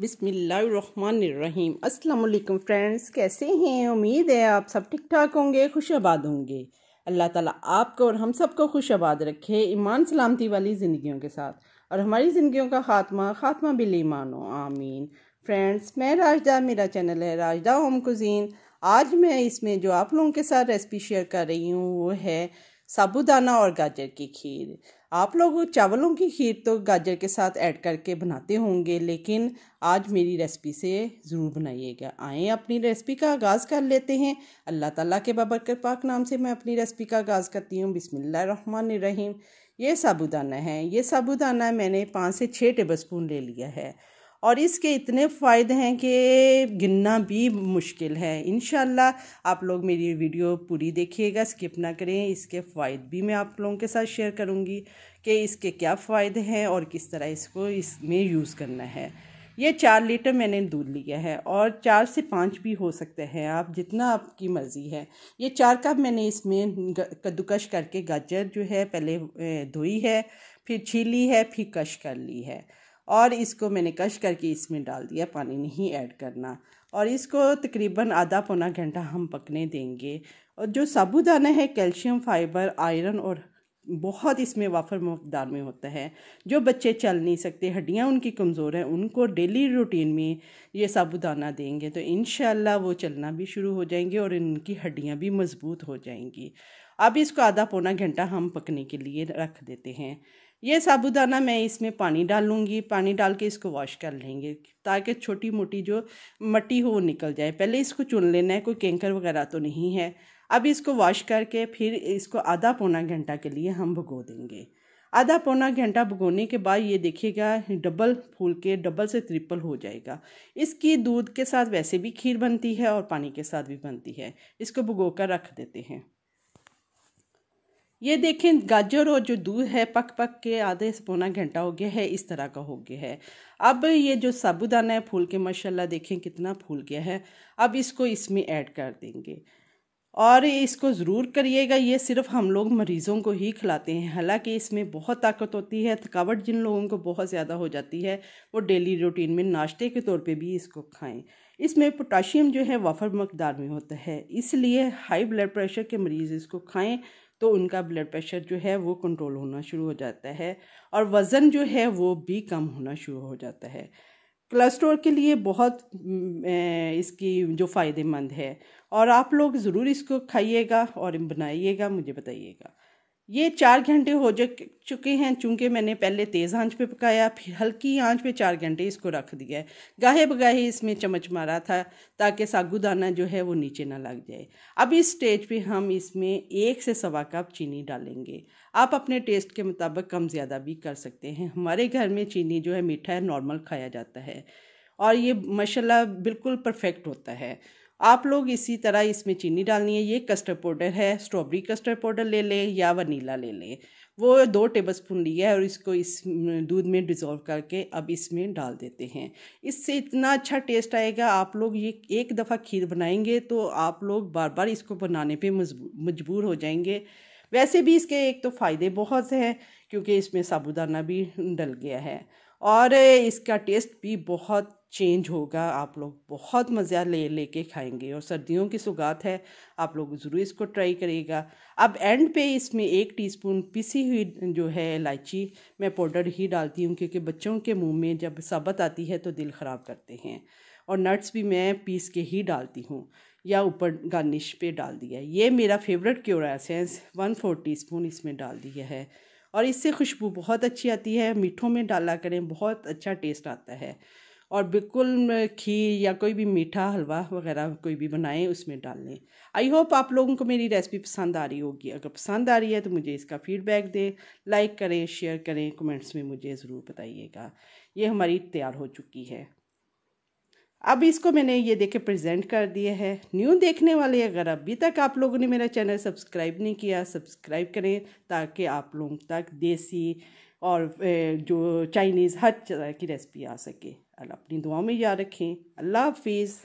बिसमीम अस्सलाम फ्रेंड्स कैसे हैं उम्मीद है आप सब ठीक ठाक होंगे खुश आबाद होंगे अल्लाह ताला आपको और हम सबको खुश आबाद रखे ईमान सलामती वाली ज़िंदगियों के साथ और हमारी ज़िंदगियों का खात्मा खात्मा बिल ईमान आमीन फ्रेंड्स मैं राजदा मेरा चैनल है राजदा होम कुजीन आज मैं इसमें जो आप लोगों के साथ रेसिपी शेयर कर रही हूँ वो है साबूदाना और गाजर की खीर आप लोग चावलों की खीर तो गाजर के साथ ऐड करके बनाते होंगे लेकिन आज मेरी रेसिपी से ज़रूर बनाइएगा आए अपनी रेसिपी का आगाज़ कर लेते हैं अल्लाह ताला के बाबरकर पाक नाम से मैं अपनी रेसिपी का आगाज़ करती हूँ बिसमिल्ल रहीम ये साबूदाना है ये साबूदाना मैंने पाँच से छः टेबल स्पून ले लिया है और इसके इतने फ़ायदे हैं कि गिनना भी मुश्किल है इन आप लोग मेरी वीडियो पूरी देखिएगा स्किप ना करें इसके फ़ायदे भी मैं आप लोगों के साथ शेयर करूँगी कि इसके क्या फ़ायदे हैं और किस तरह इसको इसमें यूज़ करना है ये चार लीटर मैंने दूध लिया है और चार से पाँच भी हो सकते हैं आप जितना आपकी मर्ज़ी है ये चार कप मैंने इसमें कद्दूकश करके गाजर जो है पहले धोई है फिर छीली है फिर कश कर ली है और इसको मैंने कश करके इसमें डाल दिया पानी नहीं ऐड करना और इसको तकरीबन आधा पौना घंटा हम पकने देंगे और जो साबूदाना है कैल्शियम फाइबर आयरन और बहुत इसमें वाफर मकदार में होता है जो बच्चे चल नहीं सकते हड्डियाँ उनकी कमज़ोर हैं उनको डेली रूटीन में ये साबुदाना देंगे तो इन वो चलना भी शुरू हो जाएंगे और इनकी हड्डियाँ भी मज़बूत हो जाएंगी अब इसको आधा पौना घंटा हम पकने के लिए रख देते हैं ये साबुदाना मैं इसमें पानी डालूँगी पानी डाल के इसको वॉश कर लेंगे ताकि छोटी मोटी जो मट्टी हो वो निकल जाए पहले इसको चुन लेना है कोई कैंकर वगैरह तो नहीं है अब इसको वॉश करके फिर इसको आधा पौना घंटा के लिए हम भगो देंगे आधा पौना घंटा भगोने के बाद ये देखिएगा डबल फूल के डबल से ट्रिपल हो जाएगा इसकी दूध के साथ वैसे भी खीर बनती है और पानी के साथ भी बनती है इसको भगो कर रख देते हैं ये देखें गाजर और जो दूध है पक पक के आधे से पौना घंटा हो गया है इस तरह का हो गया है अब ये जो साबुदाना है फूल के माशाल्लाह देखें कितना फूल गया है अब इसको इसमें ऐड कर देंगे और इसको ज़रूर करिएगा ये सिर्फ हम लोग मरीज़ों को ही खिलाते हैं हालांकि इसमें बहुत ताकत होती है थकावट जिन लोगों को बहुत ज़्यादा हो जाती है वो डेली रूटीन में नाश्ते के तौर पे भी इसको खाएं इसमें पोटाशियम जो है वाफर मकदार में होता है इसलिए हाई ब्लड प्रेशर के मरीज़ इसको खाएं तो उनका ब्लड प्रेशर जो है वो कंट्रोल होना शुरू हो जाता है और वज़न जो है वो भी कम होना शुरू हो जाता है क्लस्ट्रोल के लिए बहुत इसकी जो फ़ायदेमंद है और आप लोग ज़रूर इसको खाइएगा और बनाइएगा मुझे बताइएगा ये चार घंटे हो चुके हैं चूँकि मैंने पहले तेज़ आंच पे पकाया फिर हल्की आंच पे चार घंटे इसको रख दिया है गाहे बगाहे इसमें चमच मारा था ताकि सागुदाना जो है वो नीचे ना लग जाए अब इस स्टेज पे हम इसमें एक से सवा कप चीनी डालेंगे आप अपने टेस्ट के मुताबिक कम ज़्यादा भी कर सकते हैं हमारे घर में चीनी जो है मीठा है नॉर्मल खाया जाता है और ये माशाल्लाह बिल्कुल परफेक्ट होता है आप लोग इसी तरह इसमें चीनी डालनी है ये कस्टर्ड पाउडर है स्ट्रॉबेरी कस्टर्ड पाउडर ले लें या वनीला ले लें वो दो टेबल स्पून लिया है और इसको इस दूध में डिज़ोल्व करके अब इसमें डाल देते हैं इससे इतना अच्छा टेस्ट आएगा आप लोग ये एक दफ़ा खीर बनाएंगे तो आप लोग बार बार इसको बनाने पे मजबूर हो जाएंगे वैसे भी इसके एक तो फ़ायदे बहुत हैं क्योंकि इसमें साबुदाना भी डल गया है और इसका टेस्ट भी बहुत चेंज होगा आप लोग बहुत मज़ा ले लेके खाएंगे और सर्दियों की सुगात है आप लोग ज़रूर इसको ट्राई करिएगा अब एंड पे इसमें एक टीस्पून पिसी हुई जो है इलायची मैं पाउडर ही डालती हूँ क्योंकि बच्चों के मुंह में जब साबत आती है तो दिल ख़राब करते हैं और नट्स भी मैं पीस के ही डालती हूँ या ऊपर गार्निश पे डाल दिया ये मेरा फेवरेट क्योरासेंस वन फोर टी स्पून इसमें डाल दिया है और इससे खुशबू बहुत अच्छी आती है मीठों में डाला करें बहुत अच्छा टेस्ट आता है और बिल्कुल खीर या कोई भी मीठा हलवा वगैरह कोई भी बनाएं उसमें डाल लें आई होप आप लोगों को मेरी रेसिपी पसंद आ रही होगी अगर पसंद आ रही है तो मुझे इसका फीडबैक दें लाइक करें शेयर करें कमेंट्स में मुझे ज़रूर बताइएगा ये हमारी तैयार हो चुकी है अब इसको मैंने ये देखे प्रेजेंट कर दिया है न्यू देखने वाले अगर अभी तक आप लोगों ने मेरा चैनल सब्सक्राइब नहीं किया सब्सक्राइब करें ताकि आप लोगों तक देसी और जो चाइनीज़ हर तरह की रेसिपी आ सके अपनी दुआ में याद रखें अल्लाह हाफिज़